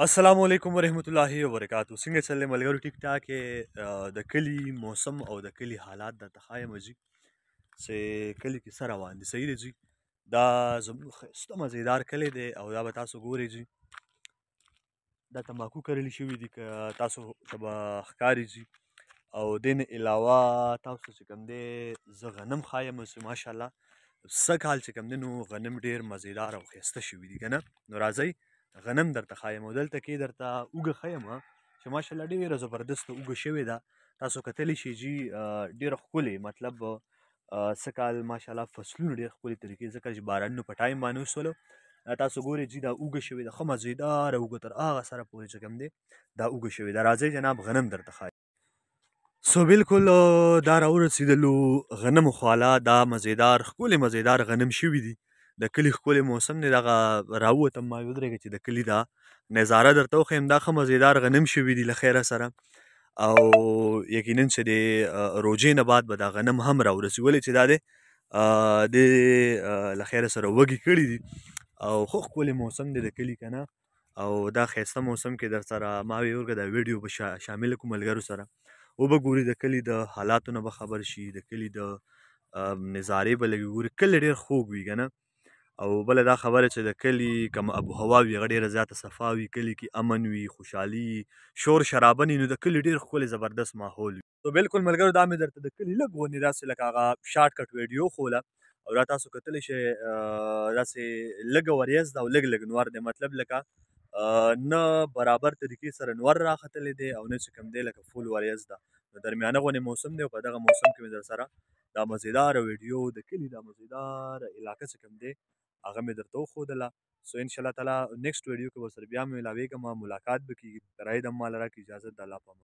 السلام علیکم ورحمۃ اللہ وبرکاتہ څنګه چلې ملګرو ټیک ټاک د کلی موسم او د کلی حالات د تخایم جی چې کلی کې سره روان دي صحیح دی جی دا زموږ خسته مزیدار کلی دی او دا به تاسو ګورئ جی دا تمباکو کرلی شوی دی که تاسو به ښکاری جی او دین علاوه تاسو چې کوم دی زه غنم خایم چې ماشاءالله سږ کال چې کوم دی نو غنم ډیر مزیدار او ښایسته شوي دي که نه نو راځئ غنم درته ښایم او دلته کې درته اوږه ښیم چې ماشاءالله ډېره زبردسته اوږه شوې ده تاسو کتلی شئ چې ډېره ښکلې مطلب څه کال ماشاءالله فصلونه ډېر ښکلې طریقې ځکه چې بارانونه په ټایم باندې وشولو تاسو ګورئ چې دا اوږه شوې ده ښه مزیداره اوږه تر هغه سره پورې چې کوم دی دا اوږه شوې ده راځئ جناب غنم درته ښایم سو بالکل دا راورسېدلو غنم خواله دا مزیدار ښکلې مزیدار غنم شوي دي د کلي ښکلی موسم دی دغه راووتم ما ودرېږه چې د کلي دا نظاره درته وښیم دا ښه مزیدار غنم شوي دي له خیره سره او یقینا چې د روژې نه بعد به دا غنم هم راورسولې چې دا دی د له خیره سره وږي کړي دي او خو ښکلی موسم دی د کلي که او دا ښایسته موسم کې در سره ما وی ورګه دا ویډیو به شا شامل کوم ملګرو سره وبګوري د کلي د حالاتو نه به خبر شي د کلي د نظارې به لګي ګوري کله ډیر خوږ وي کنه او بل دا خبره چې د کلی کوم ابو هوا وی غډیره زیاته صفاوي کلی کې امن وي خوشحالي شور شرابنی نو د کلی ډیر خپل زبردست ماحول وي نو بالکل ملګرو دا مې درته د کلی لګونی داسې لکه هغه شارټ کټ ویډیو خوله او را تاسو کتلی شي داسې لګ وریز دا لګ لګ نور دی مطلب لکه نه برابر طریقې سره نور راختلې دی او نه چې کوم دی لکه فول وریز ده د درمیانه غونې موسم دی او په دغه موسم کې مې در سره دا مزیدار ویډیو د کلي دا مزیدار علاقه چې کوم دی هغه مې درته وښودله سو ان شاء الله تعالی نیکسټ ویډیو کې ورسره بیا ملاویږم ملاقات به کیږي تر هغې دمه لره اجازه د الله په امان